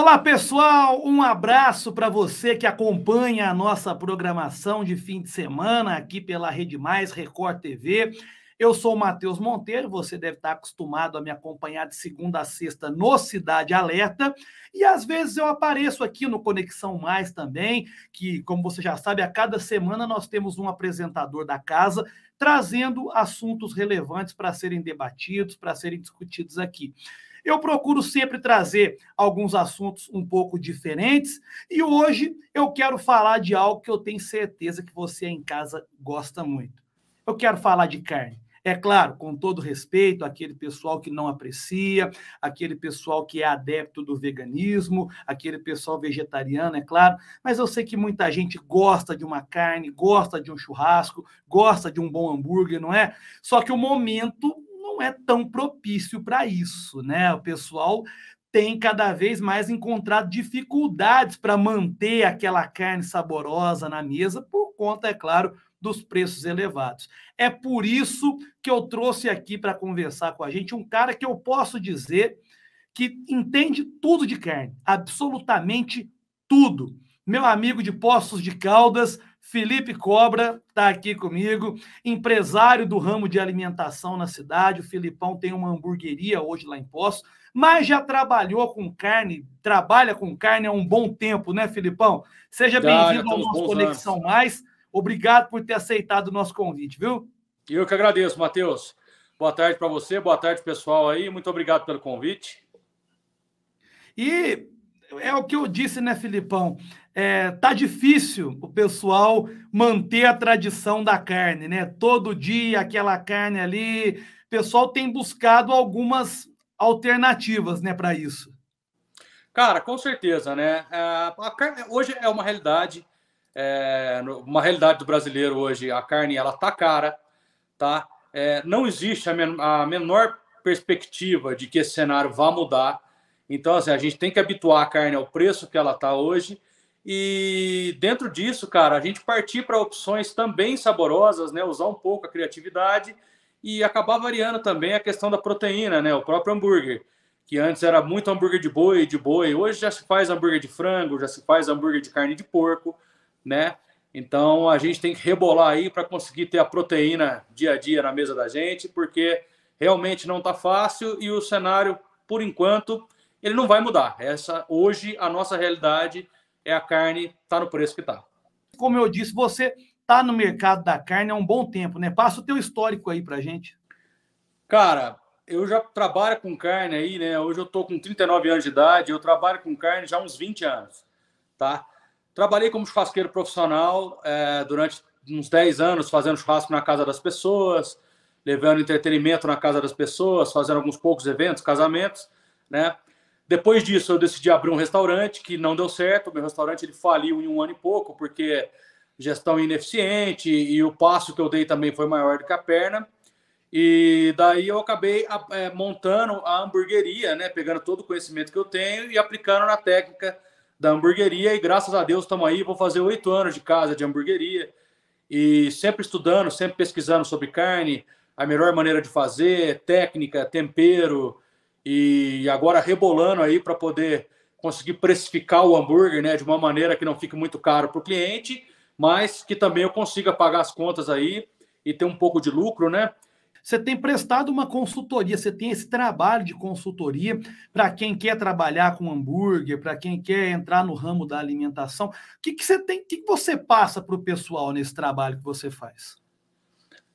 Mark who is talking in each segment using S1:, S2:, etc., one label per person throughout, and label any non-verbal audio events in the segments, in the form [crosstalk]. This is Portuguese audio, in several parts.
S1: Olá, pessoal! Um abraço para você que acompanha a nossa programação de fim de semana aqui pela Rede Mais Record TV. Eu sou o Matheus Monteiro, você deve estar acostumado a me acompanhar de segunda a sexta no Cidade Alerta. E às vezes eu apareço aqui no Conexão Mais também, que, como você já sabe, a cada semana nós temos um apresentador da casa trazendo assuntos relevantes para serem debatidos, para serem discutidos aqui. Eu procuro sempre trazer alguns assuntos um pouco diferentes e hoje eu quero falar de algo que eu tenho certeza que você em casa gosta muito. Eu quero falar de carne. É claro, com todo respeito àquele pessoal que não aprecia, aquele pessoal que é adepto do veganismo, aquele pessoal vegetariano, é claro, mas eu sei que muita gente gosta de uma carne, gosta de um churrasco, gosta de um bom hambúrguer, não é? Só que o momento não é tão propício para isso, né? O pessoal tem cada vez mais encontrado dificuldades para manter aquela carne saborosa na mesa, por conta, é claro, dos preços elevados. É por isso que eu trouxe aqui para conversar com a gente um cara que eu posso dizer que entende tudo de carne, absolutamente tudo. Meu amigo de Poços de Caldas, Felipe Cobra está aqui comigo, empresário do ramo de alimentação na cidade. O Filipão tem uma hamburgueria hoje lá em Poço, mas já trabalhou com carne, trabalha com carne há um bom tempo, né, Filipão? Seja bem-vindo ao nosso Conexão anos. Mais. Obrigado por ter aceitado o nosso convite, viu? Eu que
S2: agradeço, Matheus. Boa tarde para você, boa tarde, pessoal aí. Muito obrigado pelo convite.
S1: E é o que eu disse, né, Filipão? é, tá difícil o pessoal manter a tradição da carne, né? Todo dia aquela carne ali. O pessoal tem buscado algumas alternativas, né, para isso.
S2: Cara, com certeza, né? É, a carne hoje é uma realidade, é uma realidade do brasileiro hoje. A carne ela tá cara, tá? É, não existe a, men a menor perspectiva de que esse cenário vá mudar. Então, assim, a gente tem que habituar a carne ao preço que ela está hoje e dentro disso, cara, a gente partir para opções também saborosas, né? Usar um pouco a criatividade e acabar variando também a questão da proteína, né? O próprio hambúrguer, que antes era muito hambúrguer de boi, de boi, hoje já se faz hambúrguer de frango, já se faz hambúrguer de carne de porco, né? Então a gente tem que rebolar aí para conseguir ter a proteína dia a dia na mesa da gente, porque realmente não está fácil e o cenário, por enquanto, ele não vai mudar. Essa hoje a nossa realidade é a carne, tá no preço que
S1: tá. Como eu disse, você tá no mercado da carne há um bom tempo, né? Passa o teu histórico aí para gente. Cara, eu já trabalho com carne aí, né? Hoje eu tô com
S2: 39 anos de idade, eu trabalho com carne já há uns 20 anos, tá? Trabalhei como churrasqueiro profissional é, durante uns 10 anos, fazendo churrasco na casa das pessoas, levando entretenimento na casa das pessoas, fazendo alguns poucos eventos, casamentos, né? Depois disso, eu decidi abrir um restaurante que não deu certo. O meu restaurante ele faliu em um ano e pouco, porque gestão ineficiente e o passo que eu dei também foi maior do que a perna. E daí eu acabei ah, é, montando a hamburgueria, né? Pegando todo o conhecimento que eu tenho e aplicando na técnica da hamburgueria. E graças a Deus estamos aí. Vou fazer oito anos de casa de hamburgueria e sempre estudando, sempre pesquisando sobre carne, a melhor maneira de fazer, técnica, tempero, e agora rebolando aí para poder conseguir precificar o hambúrguer né, de uma maneira que não fique muito caro para o cliente, mas que também eu consiga pagar as contas aí e ter um pouco de lucro, né?
S1: Você tem prestado uma consultoria, você tem esse trabalho de consultoria para quem quer trabalhar com hambúrguer, para quem quer entrar no ramo da alimentação. O que, que você tem, o que, que você passa para o pessoal nesse trabalho que você faz?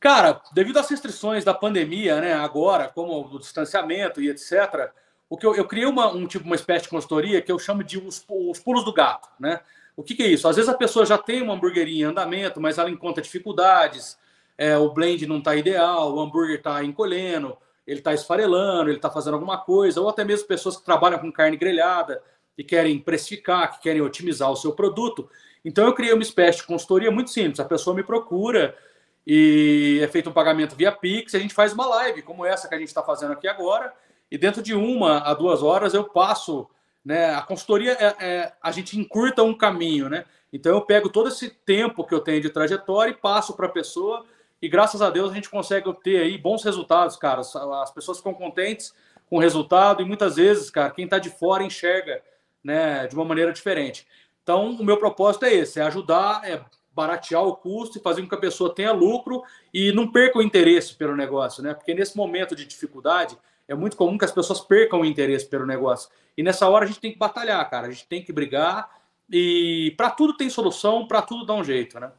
S1: Cara, devido
S2: às restrições da pandemia, né, agora, como o distanciamento e etc., o que eu, eu criei uma, um tipo, uma espécie de consultoria que eu chamo de os, os pulos do gato, né? O que, que, é isso? Às vezes a pessoa já tem uma hamburgueria em andamento, mas ela encontra dificuldades, é, o blend não está ideal, o hambúrguer está encolhendo, ele está esfarelando, ele está fazendo alguma coisa, ou até mesmo pessoas que trabalham com carne grelhada e querem precificar, que querem otimizar o seu produto. Então eu criei uma espécie de consultoria muito simples. A pessoa me procura, e é feito um pagamento via Pix, a gente faz uma live como essa que a gente está fazendo aqui agora, e dentro de uma a duas horas eu passo, né? A consultoria é, é, a gente encurta um caminho, né? Então eu pego todo esse tempo que eu tenho de trajetória e passo para a pessoa, e graças a Deus a gente consegue obter aí bons resultados, cara. As pessoas ficam contentes com o resultado, e muitas vezes, cara, quem está de fora enxerga né, de uma maneira diferente. Então, o meu propósito é esse: é ajudar, é baratear o custo e fazer com que a pessoa tenha lucro e não perca o interesse pelo negócio, né? Porque nesse momento de dificuldade é muito comum que as pessoas percam o interesse pelo negócio. E nessa hora a gente tem que batalhar, cara. A gente tem que brigar e para tudo tem solução,
S1: para tudo dá um jeito, né?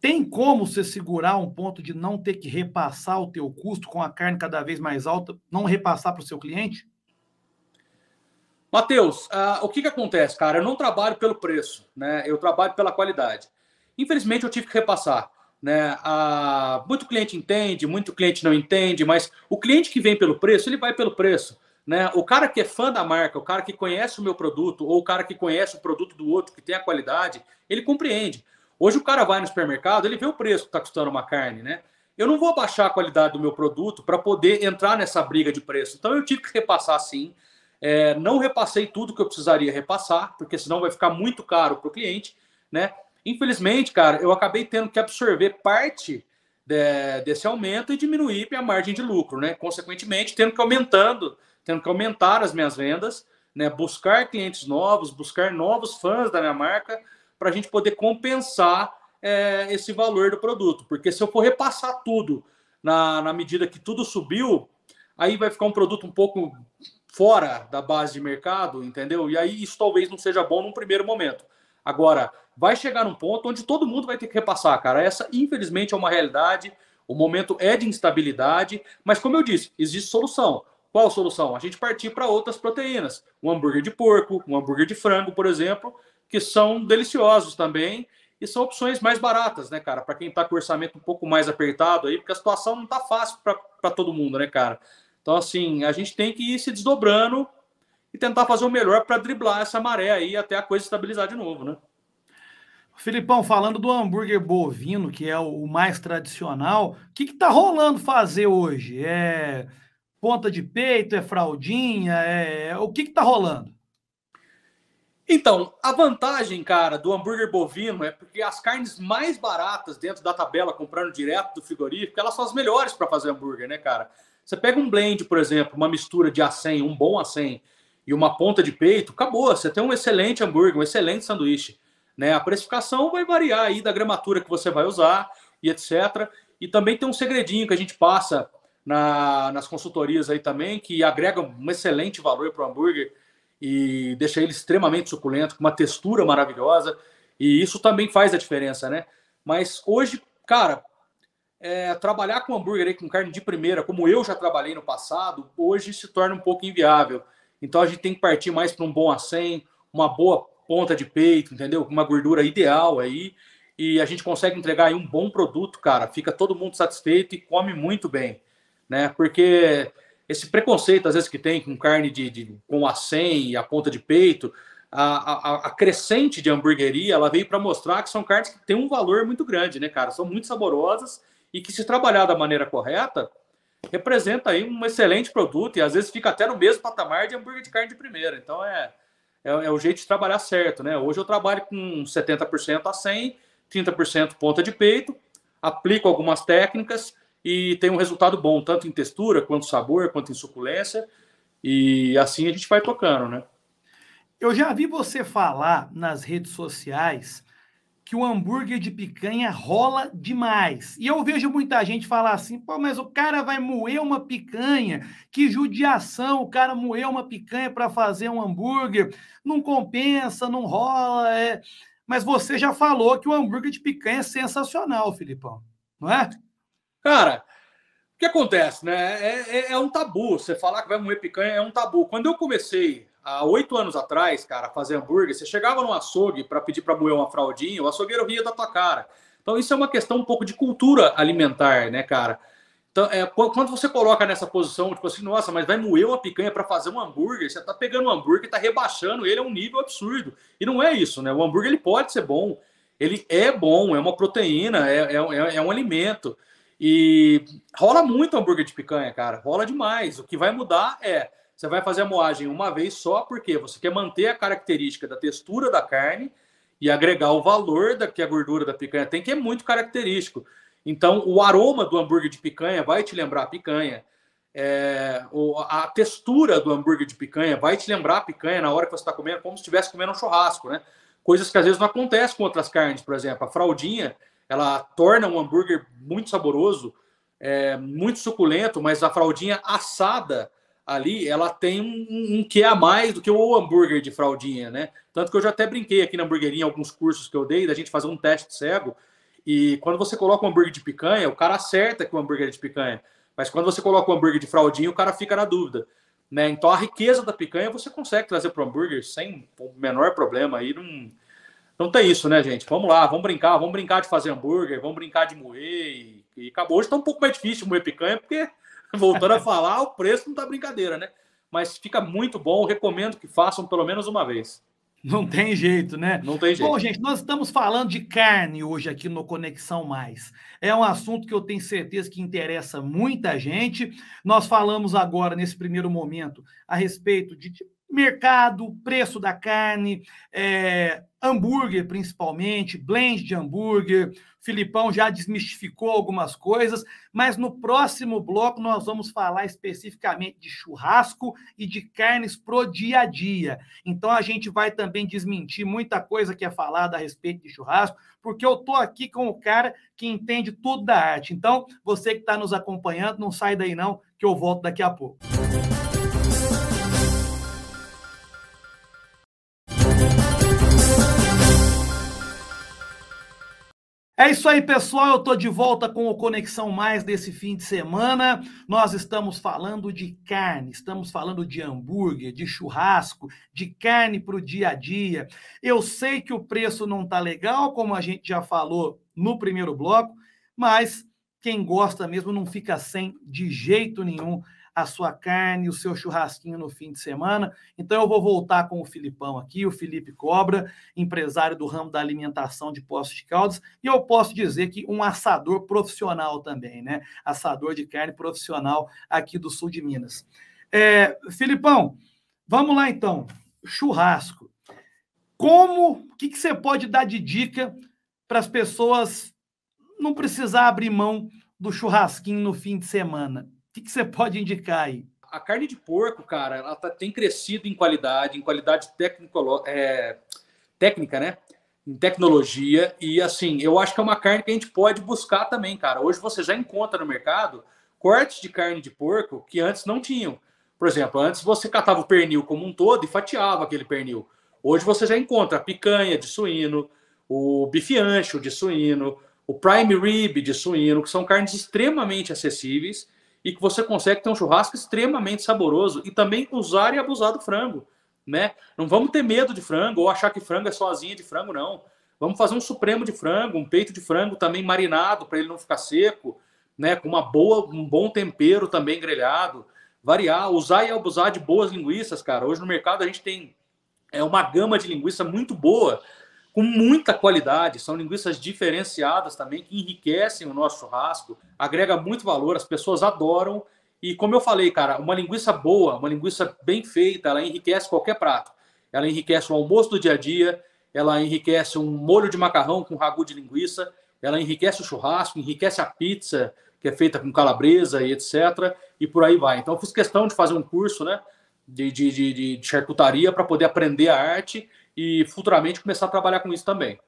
S1: Tem como você segurar um ponto de não ter que repassar o teu custo com a carne cada vez mais alta, não repassar para o seu cliente?
S2: Matheus, uh, ah, o que, que acontece, cara? Eu não trabalho pelo preço, né? Eu trabalho pela qualidade. Infelizmente, eu tive que repassar. Né? A... Muito cliente entende, muito cliente não entende, mas o cliente que vem pelo preço, ele vai pelo preço. Né? O cara que é fã da marca, o cara que conhece o meu produto, ou o cara que conhece o produto do outro, que tem a qualidade, ele compreende. Hoje o cara vai no supermercado, ele vê o preço que está custando uma carne, né? Eu não vou baixar a qualidade do meu produto para poder entrar nessa briga de preço. Então eu tive que repassar sim. É, não repassei tudo que eu precisaria repassar, porque senão vai ficar muito caro para o cliente, né? Infelizmente, cara, eu acabei tendo que absorver parte de, desse aumento e diminuir a margem de lucro, né? Consequentemente, tendo que aumentando, tendo que aumentar as minhas vendas, né? Buscar clientes novos, buscar novos fãs da minha marca para a gente poder compensar é, esse valor do produto, porque se eu for repassar tudo na, na medida que tudo subiu, aí vai ficar um produto um pouco fora da base de mercado, entendeu? E aí isso talvez não seja bom num primeiro momento. Agora, vai chegar num ponto onde todo mundo vai ter que repassar, cara. Essa, infelizmente, é uma realidade. O momento é de instabilidade, mas como eu disse, existe solução. Qual solução? A gente partir para outras proteínas, um hambúrguer de porco, um hambúrguer de frango, por exemplo, que são deliciosos também e são opções mais baratas, né, cara? Para quem está com o orçamento um pouco mais apertado aí, porque a situação não está fácil para todo mundo, né, cara? Então, assim, a gente tem que ir se desdobrando
S1: e tentar fazer o melhor para driblar essa maré aí até a coisa estabilizar de novo, né? Filipão, falando do hambúrguer bovino, que é o mais tradicional, o que está rolando fazer hoje? É ponta de peito, é fraldinha, é... é o que está rolando? Então, a vantagem, cara, do hambúrguer bovino
S2: é porque as carnes mais baratas dentro da tabela, comprando direto do frigorífico, elas são as melhores para fazer hambúrguer, né, cara? Você pega um blend, por exemplo, uma mistura de acém, um bom acém e uma ponta de peito, acabou. Você tem um excelente hambúrguer, um excelente sanduíche. Né? A precificação vai variar aí da gramatura que você vai usar e etc. E também tem um segredinho que a gente passa na, nas consultorias aí também, que agrega um excelente valor para o hambúrguer e deixa ele extremamente suculento, com uma textura maravilhosa. E isso também faz a diferença, né? Mas hoje, cara, é, trabalhar com hambúrguer aí, com carne de primeira, como eu já trabalhei no passado, hoje se torna um pouco inviável. Então a gente tem que partir mais para um bom acém, uma boa ponta de peito, entendeu? Com uma gordura ideal aí. E a gente consegue entregar aí um bom produto, cara. Fica todo mundo satisfeito e come muito bem, né? Porque esse preconceito, às vezes, que tem com carne de, de com a 100 e a ponta de peito, a, a, a crescente de hamburgueria, ela veio para mostrar que são carnes que têm um valor muito grande, né, cara? São muito saborosas e que, se trabalhar da maneira correta, representa aí um excelente produto e às vezes fica até no mesmo patamar de hambúrguer de carne de primeira. Então é é, é, o jeito de trabalhar certo, né? Hoje eu trabalho com 70% a 100, 30% ponta de peito, aplico algumas técnicas e tem um resultado bom, tanto em textura, quanto sabor, quanto em suculência. E assim a gente vai tocando,
S1: né? Eu já vi você falar nas redes sociais que o hambúrguer de picanha rola demais. E eu vejo muita gente falar assim, pô, mas o cara vai moer uma picanha, que judiação o cara moer uma picanha para fazer um hambúrguer, não compensa, não rola. É... Mas você já falou que o hambúrguer de picanha é sensacional, Filipão, não é? Cara, o que acontece, né? É, é, é um tabu. Você falar que vai moer picanha é um tabu. Quando eu comecei
S2: Há oito anos atrás, cara, fazer hambúrguer, você chegava no açougue para pedir para moer uma fraldinha, o açougueiro ria da tua cara. Então, isso é uma questão um pouco de cultura alimentar, né, cara? Então, é, quando você coloca nessa posição, tipo assim, nossa, mas vai moer uma picanha para fazer um hambúrguer, você tá pegando um hambúrguer, e tá rebaixando ele a é um nível absurdo. E não é isso, né? O hambúrguer ele pode ser bom, ele é bom, é uma proteína, é, é, é, é um alimento. E rola muito hambúrguer de picanha, cara, rola demais. O que vai mudar é você vai fazer a moagem uma vez só, porque você quer manter a característica da textura da carne e agregar o valor da que a gordura da picanha tem, que é muito característico. Então, o aroma do hambúrguer de picanha vai te lembrar a picanha. É, a textura do hambúrguer de picanha vai te lembrar a picanha na hora que você está comendo, como se estivesse comendo um churrasco, né? Coisas que às vezes não acontecem com outras carnes, por exemplo, a fraldinha, ela torna um hambúrguer muito saboroso, é, muito suculento, mas a fraldinha assada, ali ela tem um, um que a mais do que o hambúrguer de fraldinha, né? Tanto que eu já até brinquei aqui na hambúrgueria em alguns cursos que eu dei, da gente fazer um teste cego. E quando você coloca um hambúrguer de picanha, o cara acerta que o hambúrguer é de picanha. Mas quando você coloca um hambúrguer de fraldinha, o cara fica na dúvida. Né? Então a riqueza da picanha você consegue trazer para o hambúrguer sem o menor problema. Aí não, não tem isso, né, gente? Vamos lá, vamos brincar, vamos brincar de fazer hambúrguer, vamos brincar de moer. E, e acabou. Hoje está um pouco mais difícil moer picanha, porque voltando a falar, o preço não tá brincadeira, né? Mas fica muito bom, recomendo que façam pelo menos uma vez. Não tem jeito, né? Não tem jeito. Bom, gente,
S1: nós estamos falando de carne hoje aqui no Conexão Mais. É um assunto que eu tenho certeza que interessa muita gente. Nós falamos agora, nesse primeiro momento, a respeito de, de mercado, preço da carne, é, hambúrguer principalmente, blend de hambúrguer. O Filipão já desmistificou algumas coisas, mas no próximo bloco nós vamos falar especificamente de churrasco e de carnes pro dia a dia. Então a gente vai também desmentir muita coisa que é falada a respeito de churrasco, porque eu tô aqui com o cara que entende tudo da arte. Então, você que está nos acompanhando, não sai daí não, que eu volto daqui a pouco. Música É isso aí, pessoal. Eu estou de volta com o Conexão Mais desse fim de semana. Nós estamos falando de carne, estamos falando de hambúrguer, de churrasco, de carne para o dia a dia. Eu sei que o preço não está legal, como a gente já falou no primeiro bloco, mas quem gosta mesmo não fica sem de jeito nenhum a sua carne, o seu churrasquinho no fim de semana. Então eu vou voltar com o Filipão aqui, o Felipe Cobra, empresário do ramo da alimentação de Poços de Caldas, e eu posso dizer que um assador profissional também, né? Assador de carne profissional aqui do sul de Minas. É, Filipão, vamos lá então. Churrasco. Como, o que, que você pode dar de dica para as pessoas não precisar abrir mão do churrasquinho no fim de semana? que, que você pode indicar aí? A carne de porco, cara, ela tá, tem crescido em qualidade,
S2: em qualidade é, técnica, né? Em tecnologia. E assim, eu acho que é uma carne que a gente pode buscar também, cara. Hoje você já encontra no mercado cortes de carne de porco que antes não tinham. Por exemplo, antes você catava o pernil como um todo e fatiava aquele pernil. Hoje você já encontra a picanha de suíno, o bife ancho de suíno, o prime rib de suíno, que são carnes extremamente acessíveis e que você consegue ter um churrasco extremamente saboroso e também usar e abusar do frango, né? Não vamos ter medo de frango ou achar que frango é sozinha de frango, não. Vamos fazer um supremo de frango, um peito de frango também marinado para ele não ficar seco, né? Com uma boa, um bom tempero também grelhado, variar, usar e abusar de boas linguiças, cara. Hoje no mercado a gente tem é uma gama de linguiça muito boa com muita qualidade. São linguiças diferenciadas também, que enriquecem o nosso churrasco, agrega muito valor, as pessoas adoram. E como eu falei, cara, uma linguiça boa, uma linguiça bem feita, ela enriquece qualquer prato. Ela enriquece o almoço do dia a dia, ela enriquece um molho de macarrão com ragu de linguiça, ela enriquece o churrasco, enriquece a pizza, que é feita com calabresa e etc. E por aí vai. Então, eu fiz questão de fazer um curso, né? De, de, de, de charcutaria para poder aprender a arte e futuramente começar a trabalhar com isso também.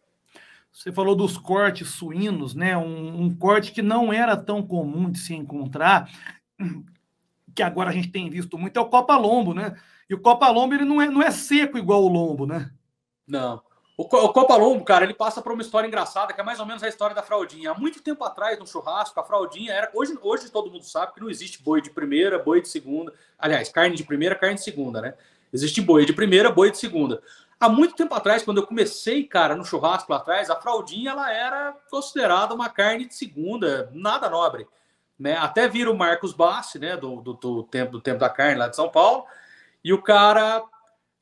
S1: Você falou dos cortes suínos, né? Um, um, corte que não era tão comum de se encontrar, que agora a gente tem visto muito, é o Copa Lombo, né? E o Copa Lombo ele não é, não é seco igual o Lombo, né? Não. O, o Copa Lombo, cara, ele passa por uma história
S2: engraçada, que é mais ou menos a história da fraldinha. Há muito tempo atrás, no churrasco, a fraldinha era. Hoje, hoje todo mundo sabe que não existe boi de primeira, boi de segunda. Aliás, carne de primeira, carne de segunda, né? Existe boi de primeira, boi de segunda. Há muito tempo atrás, quando eu comecei, cara, no churrasco lá atrás, a fraldinha ela era considerada uma carne de segunda, nada nobre. Né? Até vira o Marcos Bassi, né? Do, do, do, tempo, do tempo da carne lá de São Paulo. E o cara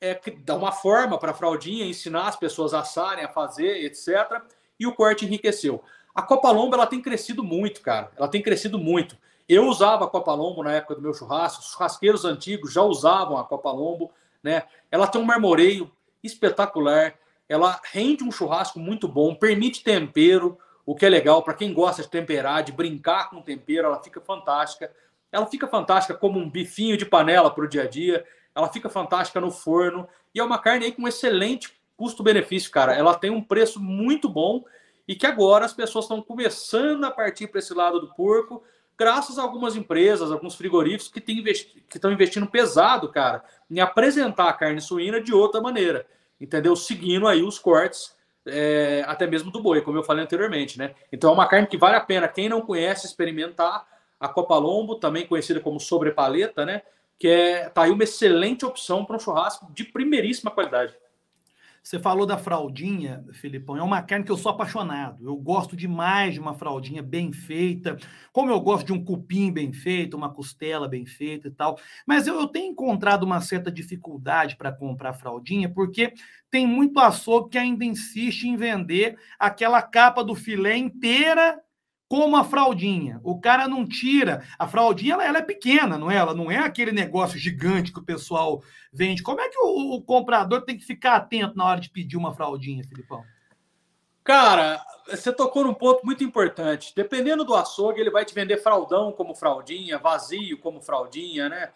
S2: é, dá uma forma para a fraldinha, ensinar as pessoas a assarem, a fazer, etc. E o corte enriqueceu. A Copa Lombo ela tem crescido muito, cara. Ela tem crescido muito. Eu usava a Copa Lombo na época do meu churrasco, os churrasqueiros antigos já usavam a Copa Lombo, né? Ela tem um marmoreio espetacular. Ela rende um churrasco muito bom, permite tempero, o que é legal para quem gosta de temperar, de brincar com tempero, ela fica fantástica. Ela fica fantástica como um bifinho de panela para o dia a dia, ela fica fantástica no forno e é uma carne aí com excelente custo-benefício, cara. Ela tem um preço muito bom e que agora as pessoas estão começando a partir para esse lado do porco graças a algumas empresas, alguns frigoríficos que investi estão investindo pesado, cara, em apresentar a carne suína de outra maneira, entendeu? Seguindo aí os cortes, é, até mesmo do boi, como eu falei anteriormente, né? Então é uma carne que vale a pena. Quem não conhece, experimentar a Copa Lombo, também conhecida como sobrepaleta, né? Que é, tá aí uma excelente opção para um churrasco de
S1: primeiríssima qualidade. Você falou da fraldinha, Filipão. É uma carne que eu sou apaixonado. Eu gosto demais de uma fraldinha bem feita, como eu gosto de um cupim bem feito, uma costela bem feita e tal. Mas eu, eu tenho encontrado uma certa dificuldade para comprar fraldinha, porque tem muito açougue que ainda insiste em vender aquela capa do filé inteira como a fraldinha. O cara não tira. A fraldinha ela, ela, é pequena, não é? Ela não é aquele negócio gigante que o pessoal vende. Como é que o, o comprador tem que ficar atento na hora de pedir uma fraldinha, Filipão?
S2: Cara, você tocou num ponto muito importante. Dependendo do açougue, ele vai te vender fraldão como fraldinha, vazio como fraldinha, né?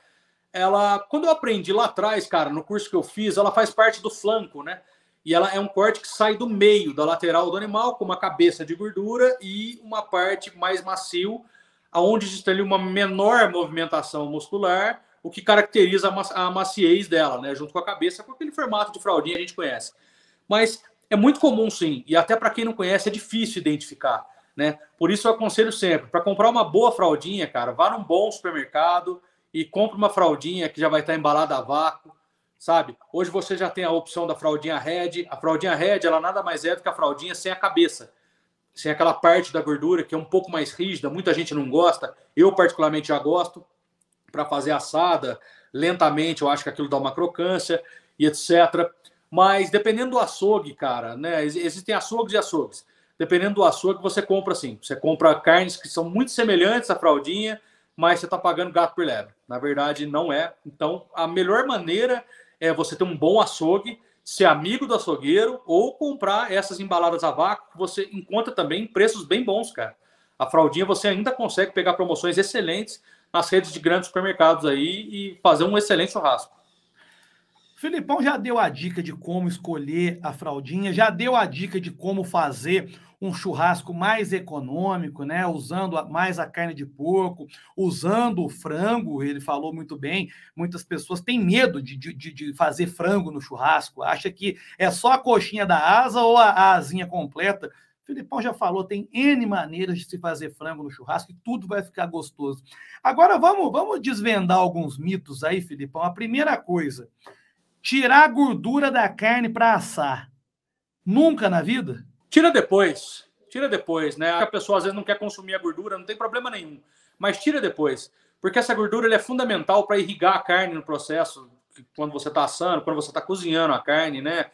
S2: Ela, quando eu aprendi lá atrás, cara, no curso que eu fiz, ela faz parte do flanco, né? E ela é um corte que sai do meio da lateral do animal, com uma cabeça de gordura e uma parte mais macio, aonde existe ali uma menor movimentação muscular, o que caracteriza a, maciez dela, né? Junto com a cabeça, com aquele formato de fraldinha que a gente conhece. Mas é muito comum, sim, e até para quem não conhece é difícil identificar, né? Por isso eu aconselho sempre, para comprar uma boa fraldinha, cara, vá num bom supermercado e compre uma fraldinha que já vai estar embalada a vácuo, sabe? Hoje você já tem a opção da fraldinha red. A fraldinha red, ela nada mais é do que a fraldinha sem a cabeça, sem aquela parte da gordura que é um pouco mais rígida. Muita gente não gosta. Eu particularmente já gosto para fazer assada lentamente. Eu acho que aquilo dá uma crocância e etc. Mas dependendo do açougue, cara, né? Existem açougues e açougues. Dependendo do açougue, você compra assim. Você compra carnes que são muito semelhantes à fraldinha, mas você está pagando gato por lebre. Na verdade, não é. Então, a melhor maneira é você ter um bom açougue, ser amigo do açougueiro ou comprar essas embaladas a vácuo que você encontra também preços bem bons, cara. A fraldinha você ainda consegue pegar promoções excelentes nas redes de grandes supermercados aí e fazer um excelente churrasco.
S1: O Filipão já deu a dica de como escolher a fraldinha, já deu a dica de como fazer um churrasco mais econômico, né? Usando mais a carne de porco, usando o frango, ele falou muito bem. Muitas pessoas têm medo de, de, de fazer frango no churrasco, acha que é só a coxinha da asa ou a, a asinha completa. O Filipão já falou, tem N maneiras de se fazer frango no churrasco e tudo vai ficar gostoso. Agora vamos, vamos desvendar alguns mitos aí, Filipão. A primeira coisa, tirar a gordura da carne para assar. Nunca na vida? Tira depois.
S2: Tira depois, né? A pessoa às vezes não quer consumir a gordura, não tem problema nenhum. Mas tira depois. Porque essa gordura é fundamental para irrigar a carne no processo, quando você está assando, quando você está cozinhando a carne, né?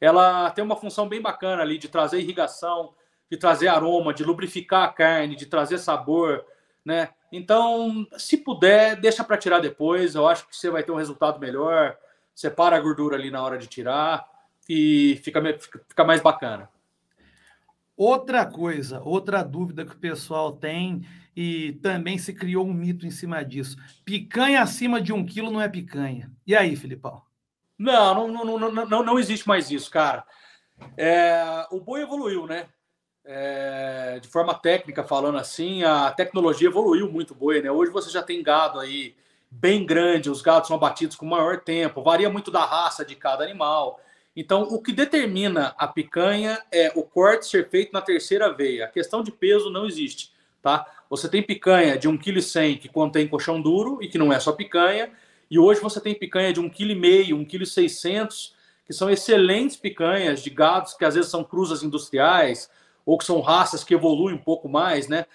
S2: Ela tem uma função bem bacana ali de trazer irrigação, de trazer aroma, de lubrificar a carne, de trazer sabor, né? Então, se puder, deixa para tirar depois. Eu acho que você vai ter um resultado melhor separa a gordura ali na hora de tirar e fica, fica mais bacana.
S1: Outra coisa, outra dúvida que o pessoal tem e também se criou um mito em cima disso. Picanha acima de um quilo não é picanha. E aí, Filipão? Não, não, não, não, não, existe mais isso, cara. É, o boi evoluiu, né?
S2: É, de forma técnica falando assim, a tecnologia evoluiu muito o boi, né? Hoje você já tem gado aí bem grande, os gatos são abatidos com maior tempo, varia muito da raça de cada animal. Então, o que determina a picanha é o corte ser feito na terceira veia. A questão de peso não existe, tá? Você tem picanha de 1,1 kg que contém colchão duro e que não é só picanha, e hoje você tem picanha de 1,5 kg, 1,6 kg, que são excelentes picanhas de gatos que às vezes são cruzas industriais ou que são raças que evoluem um pouco mais, né?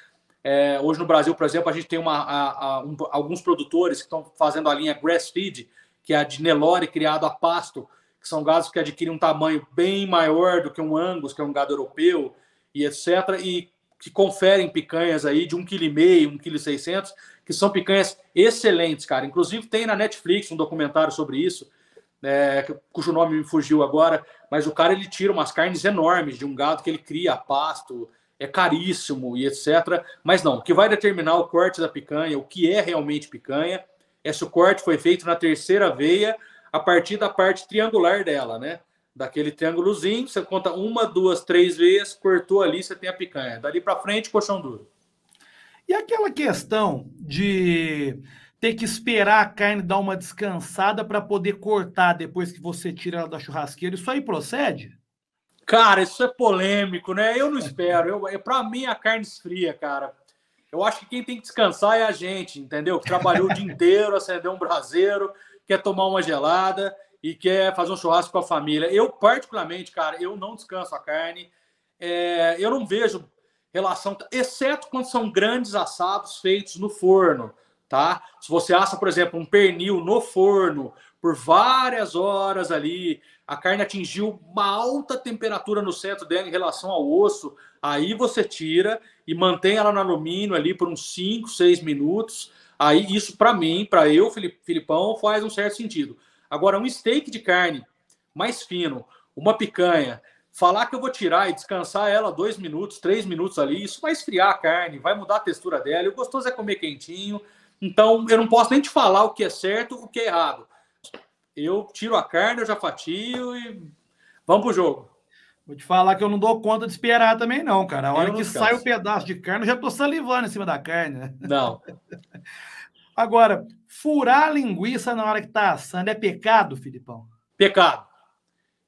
S2: É, hoje no Brasil, por exemplo, a gente tem uma, a, a, um, alguns produtores que estão fazendo a linha grass feed, que é a de Nelore criado a pasto, que são gados que adquirem um tamanho bem maior do que um Angus, que é um gado europeu, e etc. E que conferem picanhas aí de 1,5 kg, 1,6 kg, que são picanhas excelentes, cara. Inclusive tem na Netflix um documentário sobre isso, é, cujo nome me fugiu agora, mas o cara ele tira umas carnes enormes de um gado que ele cria a pasto, é caríssimo e etc. Mas não, o que vai determinar o corte da picanha, o que é realmente picanha, é se o corte foi feito na terceira veia a partir da parte triangular dela, né? Daquele triângulozinho, você conta uma, duas, três veias, cortou ali, você tem a picanha. Dali para frente, colchão duro.
S1: E aquela questão de ter que esperar a carne dar uma descansada para poder cortar depois que você tira ela da churrasqueira, isso aí procede? Cara, isso é polêmico, né? Eu não
S2: espero. Eu, eu é, para mim, a carne esfria, cara. Eu acho que quem tem que descansar é a gente, entendeu? Que trabalhou o dia inteiro, acendeu um braseiro, quer tomar uma gelada e quer fazer um churrasco com a família. Eu, particularmente, cara, eu não descanso a carne. É, eu não vejo relação, exceto quando são grandes assados feitos no forno, tá? Se você assa, por exemplo, um pernil no forno por várias horas ali, a carne atingiu uma alta temperatura no centro dela em relação ao osso, aí você tira e mantém ela no alumínio ali por uns 5, 6 minutos. Aí isso para mim, para eu, Filipão, faz um certo sentido. Agora, um steak de carne mais fino, uma picanha, falar que eu vou tirar e descansar ela dois minutos, três minutos ali, isso vai esfriar a carne, vai mudar a textura dela. E o gostoso é comer quentinho. Então, eu não posso nem te falar o que é certo, o que é errado. Eu tiro a carne, eu já
S1: fatio e vamos pro jogo. Vou te falar que eu não dou conta de esperar também, não, cara. A hora que sai o um pedaço de carne, eu já tô salivando em cima da carne. Né? Não. [laughs] Agora, furar a linguiça na hora que tá assando é pecado, Filipão?
S2: Pecado.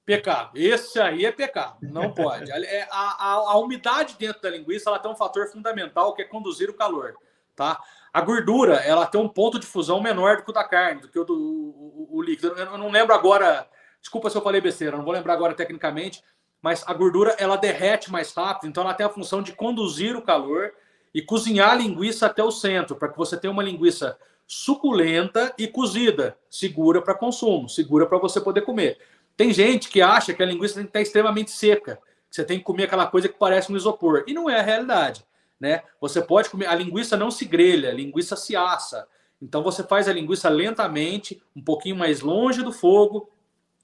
S2: Pecado. Esse aí é pecado. Não pode. [laughs] É, a, a, a, umidade dentro da linguiça ela tem um fator fundamental que é conduzir o calor. Tá? A gordura, ela tem um ponto de fusão menor do que o da carne, do que o do o, o, líquido. Eu não lembro agora, desculpa se eu falei besteira, eu não vou lembrar agora tecnicamente, mas a gordura, ela derrete mais rápido, então ela tem a função de conduzir o calor e cozinhar a linguiça até o centro, para que você tenha uma linguiça suculenta e cozida, segura para consumo, segura para você poder comer. Tem gente que acha que a linguiça tem que estar extremamente seca, que você tem que comer aquela coisa que parece um isopor, e não é a realidade né? Você pode comer, a linguiça não se grelha, a linguiça se assa. Então você faz a linguiça lentamente, um pouquinho mais longe do fogo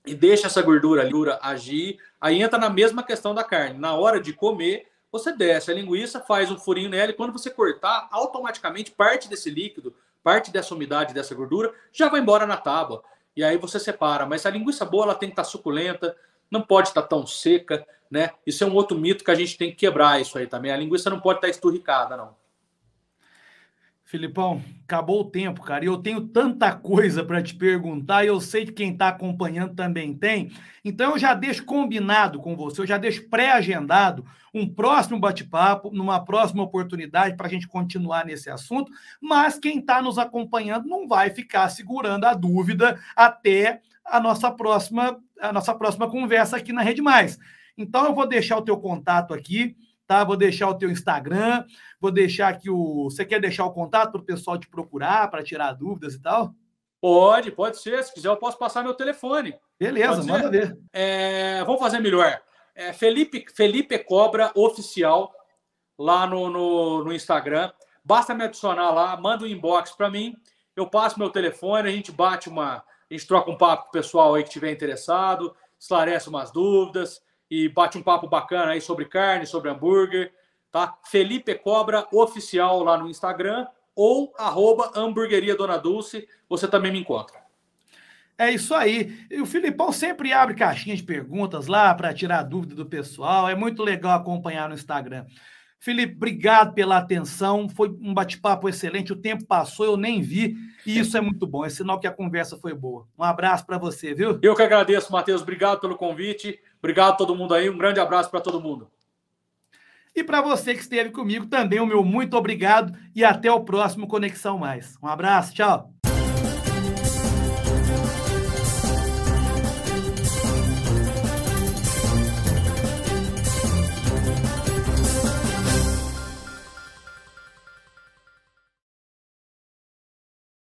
S2: e deixa essa gordura, gordura agir. Aí entra na mesma questão da carne. Na hora de comer, você desce a linguiça, faz um furinho nela e quando você cortar, automaticamente parte desse líquido, parte dessa umidade, dessa gordura, já vai embora na tábua. E aí você separa. Mas a linguiça boa, ela tem que estar suculenta, não pode estar tão seca, né? Isso é um outro mito que a gente tem que quebrar isso aí também. A linguiça não pode estar esturricada, não.
S1: Filipão, acabou o tempo, cara. E eu tenho tanta coisa para te perguntar, e eu sei que quem está acompanhando também tem. Então eu já deixo combinado com você, eu já deixo pré-agendado um próximo bate-papo, numa próxima oportunidade para a gente continuar nesse assunto. Mas quem está nos acompanhando não vai ficar segurando a dúvida até a nossa próxima a nossa próxima conversa aqui na Rede Mais. Então eu vou deixar o teu contato aqui, tá? Vou deixar o teu Instagram, vou deixar aqui o você quer deixar o contato para o pessoal te procurar para tirar dúvidas e tal? Pode, pode ser. Se quiser, eu posso passar meu telefone.
S2: Beleza, manda ver. É, vamos fazer melhor. É Felipe, Felipe Cobra Oficial, lá no, no, no Instagram. Basta me adicionar lá, manda um inbox para mim. Eu passo meu telefone, a gente bate uma, a gente troca um papo com o pessoal aí que estiver interessado, esclarece umas dúvidas e bate um papo bacana aí sobre carne, sobre hambúrguer, tá? Felipe Cobra Oficial lá no Instagram ou arroba
S1: hamburgueria Dona Dulce, você também me encontra. É isso aí. E o Filipão sempre abre caixinha de perguntas lá para tirar dúvida do pessoal. É muito legal acompanhar no Instagram. Felipe, obrigado pela atenção. Foi um bate-papo excelente. O tempo passou, eu nem vi. E é. isso é muito bom. É sinal que a conversa foi boa. Um abraço para você, viu? Eu que agradeço,
S2: Matheus. Obrigado pelo convite. Obrigado a todo mundo aí. Um grande abraço para todo mundo.
S1: E para você que esteve comigo também, o meu muito obrigado. E até o próximo Conexão Mais. Um abraço. Tchau.